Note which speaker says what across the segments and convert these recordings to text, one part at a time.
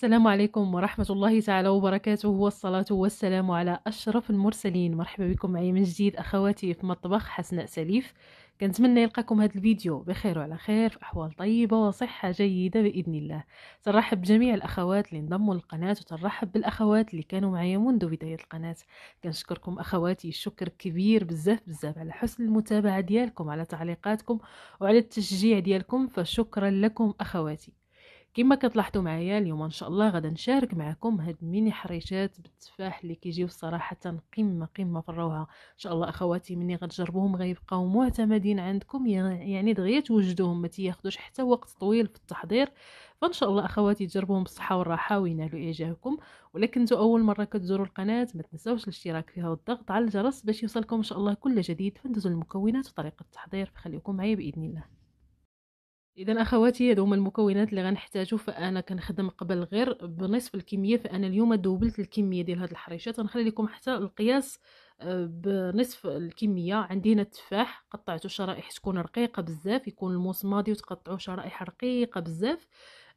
Speaker 1: السلام عليكم ورحمة الله تعالى وبركاته والصلاة والسلام على أشرف المرسلين مرحبا بكم معي من جديد أخواتي في مطبخ حسناء سليف كنتمنى يلقاكم هذا الفيديو بخير وعلى خير في أحوال طيبة وصحة جيدة بإذن الله ترحب بجميع الأخوات اللي انضموا للقناة وترحب بالأخوات اللي كانوا معايا منذ بداية القناة كنشكركم أخواتي شكر كبير بزاف بزاف على حسن المتابعة ديالكم على تعليقاتكم وعلى التشجيع ديالكم فشكرا لكم أخواتي كما كتلاحظوا معايا اليوم ان شاء الله غدا نشارك معكم هاد الميني حريشات بالتفاح اللي كيجيو صراحه قمه قمه في الروعه ان شاء الله اخواتي مني غتجربوهم غيبقاو معتمدين عندكم يعني دغيا توجدوهم ما تياخذوش حتى وقت طويل في التحضير فان شاء الله اخواتي تجربوهم بالصحه والراحه وينالوا اعجابكم ولكن كنتو اول مره كتزوروا القناه ما تنساوش الاشتراك فيها والضغط على الجرس باش يوصلكم ان شاء الله كل جديد فندوزوا المكونات وطريقه التحضير فخليكم معايا باذن الله اذا اخواتي هادو هما المكونات اللي غنحتاجو فانا كنخدم قبل غير بنصف الكميه فانا اليوم دوبلت الكميه ديال هاد الحريشات غنخلي لكم حتى القياس آه، بنصف الكميه عندي هنا التفاح قطعته شرائح تكون رقيقه بزاف يكون الموس ماضي وتقطعوه شرائح رقيقه بزاف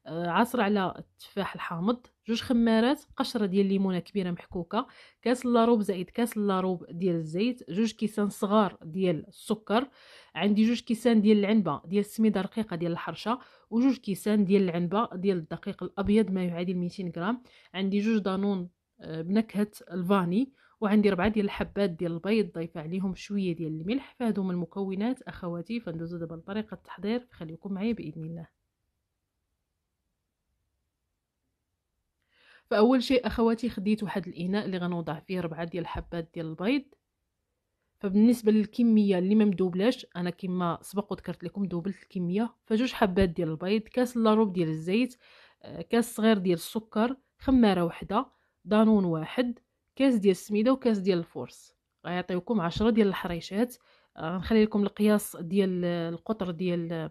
Speaker 1: عصر على التفاح الحامض جوج خمارات قشره ديال الليمونه كبيره محكوكه كاس لاروب زائد كاس لاروب ديال الزيت جوج كيسان صغار ديال السكر عندي جوج كيسان ديال العنبه ديال السميده رقيقه ديال الحرشه وجوج كيسان ديال العنبه ديال الدقيق الابيض ما يعادل 200 غرام عندي جوج دانون آه، بنكهه الفاني وعندي ربعة ديال الحبات ديال البيض ضايفه عليهم شويه ديال الملح فهادو هما المكونات اخواتي فندوزو دابا لطريقه التحضير خليكم معايا باذن الله فاول شيء اخواتي خديت واحد الاناء اللي غنوضع فيه ربعة ديال الحبات ديال البيض فبالنسبه للكميه اللي ما مدوبلاش انا كما سبق وذكرت لكم دوبلت الكميه فجوج حبات ديال البيض كاس لاروب ديال الزيت آه، كاس صغير ديال السكر خماره وحده دانون واحد كاس ديال السميده وكاس ديال الفورس غيعطيوكم عشرة ديال الحريشات آه، غنخلي لكم القياس ديال آه، القطر ديال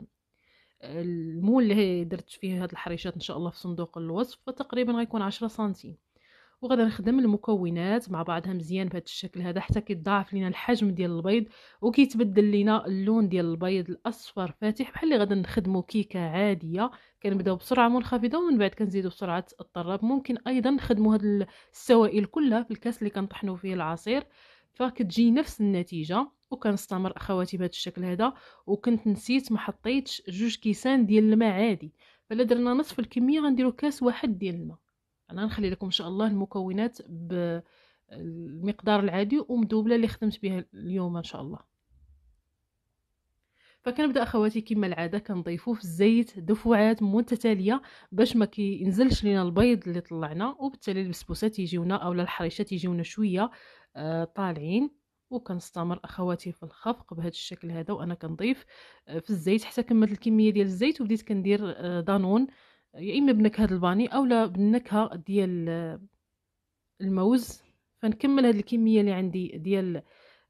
Speaker 1: المول اللي درت فيه هاد الحريشات ان شاء الله في صندوق الوصف فتقريبا غيكون عشرة سنتيم وغادي نخدم المكونات مع بعضها مزيان بهذا الشكل هذا حتى كيضاعف لينا الحجم ديال البيض وكيتبدل لينا اللون ديال البيض الاصفر فاتح بحال اللي غادي نخدمو كيكه عاديه كنبداو بسرعه منخفضه ومن بعد كنزيدو بسرعه الطراب ممكن ايضا نخدمو هاد السوائل كلها في الكاس اللي كنطحنو فيه العصير فكتجي نفس النتيجه وكنستمر اخواتي بهذا الشكل هذا وكنت نسيت ما حطيتش جوج كيسان ديال الماء عادي فلا درنا نصف الكميه غنديرو كاس واحد ديال الماء انا نخلي لكم ان شاء الله المكونات بالمقدار العادي ومدوبله اللي خدمت بها اليوم ان شاء الله فكنبدا اخواتي كما العاده كنضيفوا في الزيت دفعات متتاليه باش ما كينزلش لينا البيض اللي طلعنا وبالتالي البسبوسات يجيونا اولا الحريشات يجيونا شويه آه، طالعين وكنستمر اخواتي في الخفق بهذا الشكل هذا وانا كنضيف آه، في الزيت حتى كملت الكميه ديال الزيت وبديت كندير آه، دانون آه، يا اما بنكهه او اولا بالنكهه ديال الموز فنكمل هذه الكميه اللي عندي ديال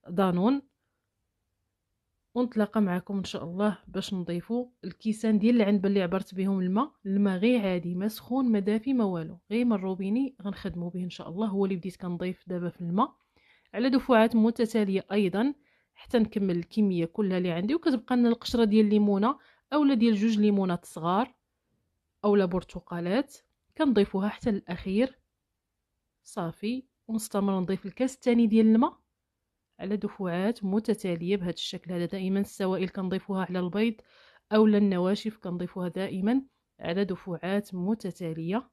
Speaker 1: دانون ونتلاقى معكم ان شاء الله باش نضيفوا الكيسان ديال العنبه اللي عبرت بهم الماء الماء غير عادي ما سخون ما دافي ما والو غير مروبيني غنخدموا به ان شاء الله هو اللي بديت كنضيف دابا في الماء على دفعات متتاليه ايضا حتى نكمل الكميه كلها اللي عندي وكتبقى لنا القشره ديال الليمونه اولا ديال جوج ليمونات صغار اولا برتقالات كنضيفوها حتى الاخير صافي ونستمر نضيف الكاس الثاني ديال الماء على دفعات متتاليه بهذا الشكل هذا دائما السوائل كنضيفوها على البيض اولا النواشف كنضيفوها دائما على دفعات متتاليه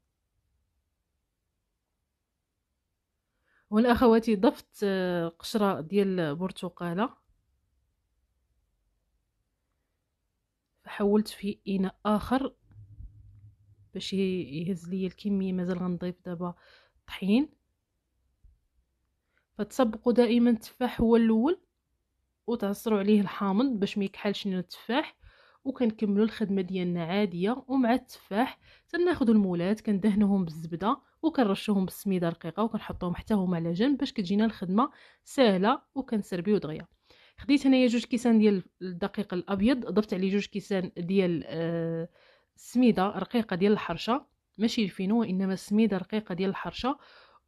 Speaker 1: هنا اخواتي ضفت آه، قشره ديال البرتقاله حولت في اناء اخر باش يهز ليا الكميه مازال غنضيف دابا طحين فتسبقوا دائما التفاح هو الاول وتعصروا عليه الحامض باش ما يكحلش التفاح وكنكملوا الخدمه ديالنا عاديه ومع التفاح تناخذوا المولات كندهنوهم بالزبده وكنرشوهم بالسميده رقيقه وكنحطوهم حتى هما على جنب باش كتجينا الخدمه سهله وكنسربيو دغيا خديت هنايا جوج كيسان ديال الدقيق الابيض ضفت عليه جوج كيسان ديال السميده آه، رقيقه ديال الحرشه ماشي الفينو وانما السميده رقيقه ديال الحرشه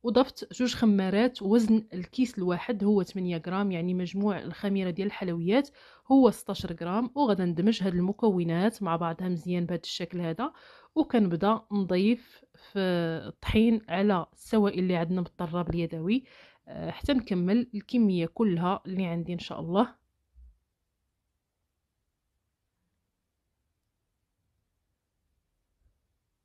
Speaker 1: وضفت جوج خمارات وزن الكيس الواحد هو 8 غرام يعني مجموع الخميره ديال الحلويات هو 16 غرام وغدا ندمج هاد المكونات مع بعضها مزيان بهذا الشكل هذا وكنبدا نضيف في الطحين على السوائل اللي عندنا بالطراب اليدوي آه، حتى نكمل الكميه كلها اللي عندي ان شاء الله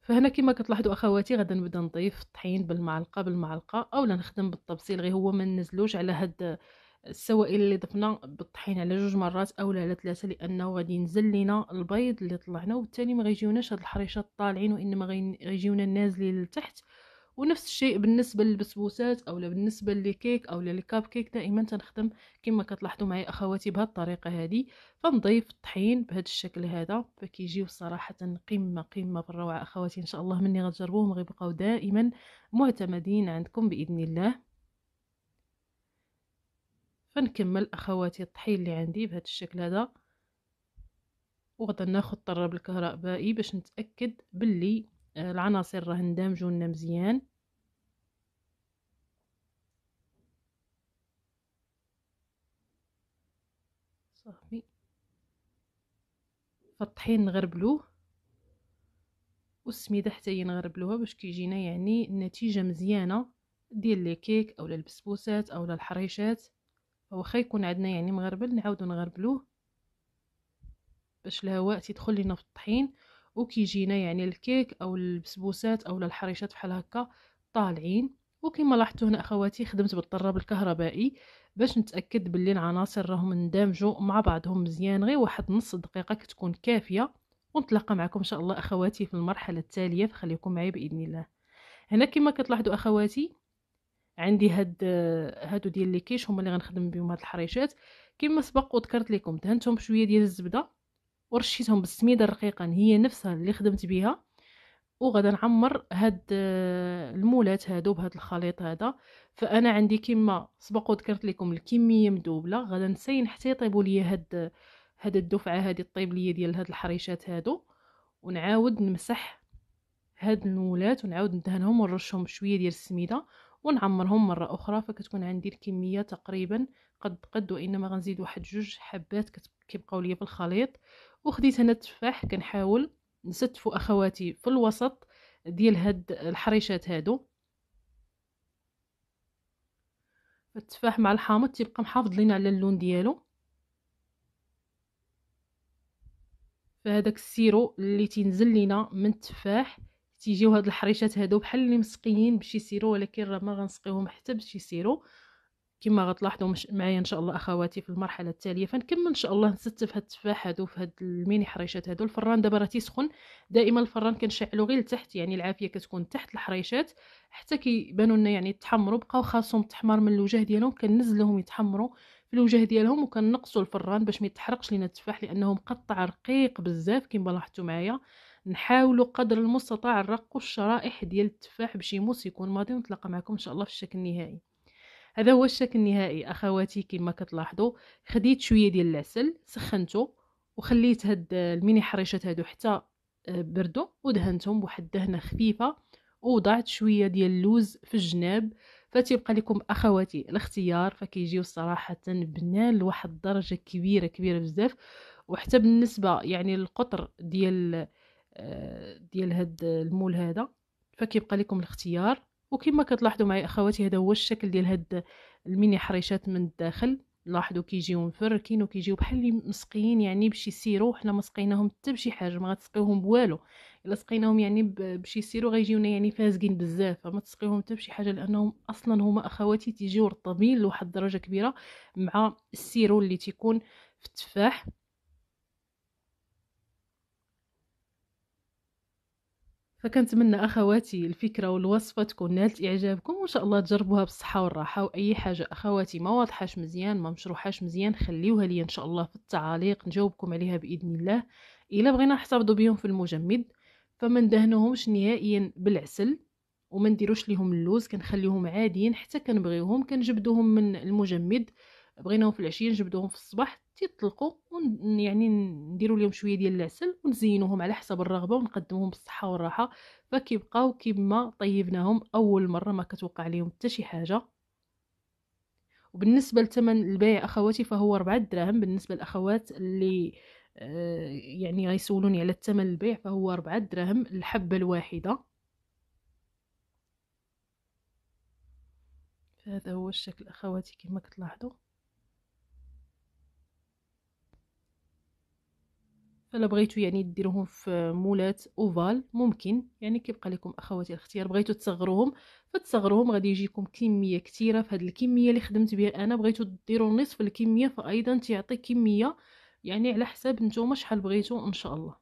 Speaker 1: فهنا كما كتلاحظوا اخواتي غدا نبدا نضيف الطحين بالمعلقه بالمعلقه اولا نخدم بالطبسيل غير هو ما ننزلوش على هاد السوائل اللي ضفنا بالطحين على جوج مرات اولا على ثلاثه لانه غادي ينزل لينا البيض اللي طلعنا وبالتالي ما غيجيوناش هاد الحريشات طالعين وانما غيجيونا نازلين لتحت ونفس الشيء بالنسبة للبسبوسات أو بالنسبة للكيك أو للكاب كيك دائما تنخدم كما كتلاحظوا معي أخواتي بهاد الطريقة هذه فنضيف الطحين بهذا الشكل هذا فكيجيو صراحة قمة قمة بالروعة أخواتي إن شاء الله مني غتجربوهم غيبقاو دائما معتمدين عندكم بإذن الله فنكمل أخواتي الطحين اللي عندي بهذا الشكل هذا وغدا ناخد طراب الكهربائي باش نتأكد باللي العناصر راه ندمجو لنا مزيان صافي فالطحين نغربلوه والسميده حتى هي نغربلوها باش كيجينا يعني النتيجه مزيانه ديال لي كيك اولا البسبوسات اولا الحريشات واخا يكون عندنا يعني مغربل نعاودو نغربلوه باش الهواء تيدخل لينا في الطحين وكيجينا يعني الكيك او البسبوسات او الحريشات بحال هكا طالعين وكما لاحظتوا هنا اخواتي خدمت بالطراب الكهربائي باش نتاكد باللي العناصر راهم اندمجوا مع بعضهم مزيان غير واحد نص دقيقه كتكون كافيه ونتلاقى معكم ان شاء الله اخواتي في المرحله التاليه فخليكم معي باذن الله هنا كما كتلاحظوا اخواتي عندي هاد هادو ديال لي كيش هما اللي غنخدم بهم هاد الحريشات كما سبق وذكرت لكم دهنتهم بشويه ديال الزبده ورشيتهم بالسميده الرقيقه يعني هي نفسها اللي خدمت بها وغدا نعمر هاد آه، المولات هادو بهاد الخليط هذا فانا عندي كما سبق وذكرت لكم الكميه مدوبله غدا نسين حتى يطيبوا لي هاد هاد الدفعه هادي الطيب ليا ديال هاد الحريشات هادو ونعاود نمسح هاد المولات ونعاود ندهنهم ونرشهم شويه ديال السميده ونعمرهم مره اخرى فكتكون عندي الكميه تقريبا قد قد وانما غنزيد واحد جوج حبات كيبقاو ليا في الخليط وخديت انا التفاح كنحاول نستفو اخواتي في الوسط ديال هاد الحريشات هادو التفاح مع الحامض تيبقى محافظ لينا على اللون ديالو فهداك السيرو اللي تينزل لينا من التفاح تيجيو هاد الحريشات هادو بحال اللي مسقيين بشي سيرو ولكن راه ما غنسقيهم حتى بشي سيرو كما غتلاحظوا مش معايا ان شاء الله اخواتي في المرحله التاليه فنكمل ان شاء الله نستف هاد التفاح هادو في هاد الميني حريشات هادو الفران دابا راه تيسخن دائما الفران كنشعلو غير لتحت يعني العافيه كتكون تحت الحريشات حتى كيبانوا لنا يعني تحمروا بقاو خاصهم تحمر من الوجه ديالهم كنزلوهم يتحمروا في الوجه ديالهم وكننقصوا الفران باش ما يتحرقش لينا التفاح لانه مقطع رقيق بزاف كما لاحظتوا معايا نحاولوا قدر المستطاع نرقوا الشرائح ديال التفاح باش يموس يكون ماضي ونتلاقى معكم ان شاء الله في الشكل النهائي هذا هو الشكل النهائي اخواتي كما كتلاحظوا خديت شويه ديال العسل سخنته وخليت هاد الميني حريشات هادو حتى آه، بردو ودهنتهم بواحد الدهنه خفيفه وضعت شويه ديال اللوز في الجناب فتبقى لكم اخواتي الاختيار فكيجيو صراحه بنان لواحد الدرجه كبيره كبيره بزاف وحتى بالنسبه يعني للقطر ديال آه، ديال هاد المول هذا فكيبقى لكم الاختيار وكما كتلاحظوا معي اخواتي هذا هو الشكل ديال هاد الميني حريشات من الداخل لاحظوا كيجيو مفركين وكيجيو بحال اللي مسقيين يعني بشي سيرو حنا ما سقيناهم حتى بشي حاجه ما غتسقيوهم بوالو الا سقيناهم يعني بشي سيرو غيجيونا يعني فاسقين بزاف فما تسقيوهم حتى بشي حاجه لانهم اصلا هما اخواتي تيجيو رطبين لواحد الدرجه كبيره مع السيرو اللي تيكون في التفاح فكنتمنى اخواتي الفكره والوصفه تكون نالت اعجابكم وان شاء الله تجربوها بالصحه والراحه واي حاجه اخواتي ما واضحاش مزيان ما مشروحاش مزيان خليوها لي ان شاء الله في التعاليق نجاوبكم عليها باذن الله الا بغينا نحتفظوا بهم في المجمد فما ندهنوهمش نهائيا بالعسل وما نديروش ليهم اللوز كنخليهم عاديين حتى كنبغيوهم كنجبدوهم من المجمد بغيناهم في العشيه نجبدوهم في الصباح تيطلقوا ون يعني نديروا لهم شويه ديال العسل ونزينوهم على حسب الرغبه ونقدموهم بالصحه والراحه فكيبقاو كما طيبناهم اول مره ما كتوقع عليهم حتى شي حاجه وبالنسبه لثمن البيع اخواتي فهو 4 دراهم بالنسبه للاخوات اللي آه يعني غيسولوني على الثمن البيع فهو 4 دراهم الحبه الواحده هذا هو الشكل اخواتي كما كتلاحظوا فلا بغيتو يعني ديروهم في مولات اوفال ممكن يعني كيبقى لكم اخواتي الاختيار بغيتو تصغروهم فتصغروهم غادي يجيكم كميه كثيره فهاد الكميه اللي خدمت بها انا بغيتو ديروا نصف الكميه فايضا تيعطي كميه يعني على حساب نتوما شحال بغيتو ان شاء الله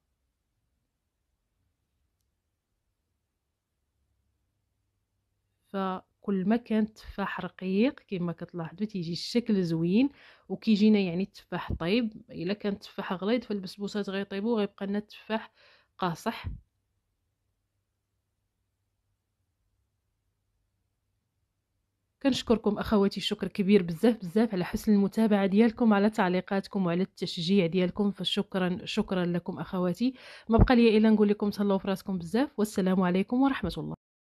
Speaker 1: ف كل ما كان التفاح رقيق كما كتلاحظوا تيجي الشكل زوين وكيجينا يعني التفاح طيب الا كان التفاح غليظ فالبسبوسات غيطيبوا غيبقى لنا التفاح قاصح كنشكركم اخواتي شكر كبير بزاف بزاف على حسن المتابعه ديالكم على تعليقاتكم وعلى التشجيع ديالكم فشكرا شكرا لكم اخواتي ما بقى لي الا نقول لكم تهلاو فراسكم بزاف والسلام عليكم ورحمه الله